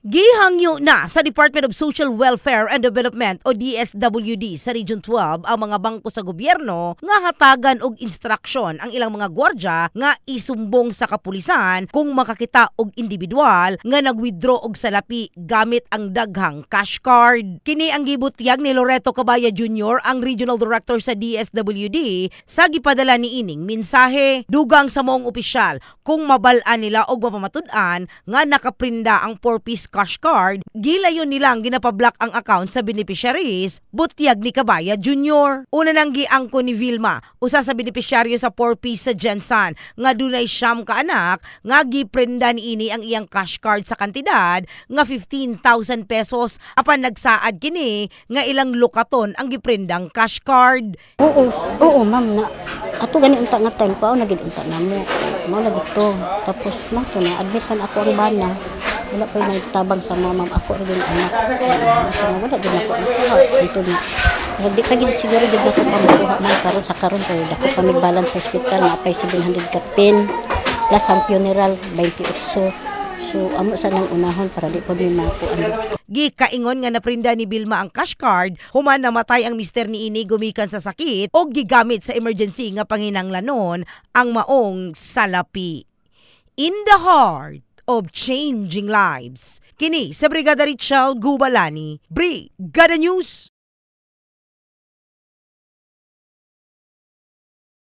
Gihangyo na sa Department of Social Welfare and Development o DSWD sa Region 12 ang mga bangko sa gobyerno nga hatagan og instruksyon ang ilang mga gwardiya nga isumbong sa kapulisan kung makakita og individual nga nagwithdraw og salapi gamit ang daghang cash card. Kini ang gibutyag ni Loreto Cabaya Jr. ang Regional Director sa DSWD sa gipadala ni ining mensahe dugang sa moong opisyal kung mabalaan nila og mapamatud-an nga nakaprinda ang 4-piece Cash Card, gilayon nilang ginapablock ang account sa beneficiaries, butyag ni Kabaya Jr. Una nang giangko ni Vilma, usa sa beneficiaryo sa 4P sa Jensen, nga dunay siyam ka anak, nga giprendan ini ang iyang cash card sa kantidad nga 15,000 pesos apan nagsaad kini nga ilang lokaton ang giprendang cash card. Oo, oo ma'am na. Ato gani unta nga time pa, nagid unta na mo. Mao na gito. Tapos mo na admitan ako ang bana wala pa yung tabang sa mama ako rin anak uh, wala din ako ako dito na hindi pa gid siguro gid ako pamakuha man karon sa karon kay dako pa may balance sa hospital na apay 700 ka plus ang funeral 28 So, amo sa nang unahon para di po din makuan. Gikaingon nga naprinda ni Bilma ang cash card, human namatay ang mister ni Ini gumikan sa sakit o gigamit sa emergency nga panginanglanon ang maong salapi. In the heart of changing lives. Kini sa Brigada Richard Gubalani, Brigada News.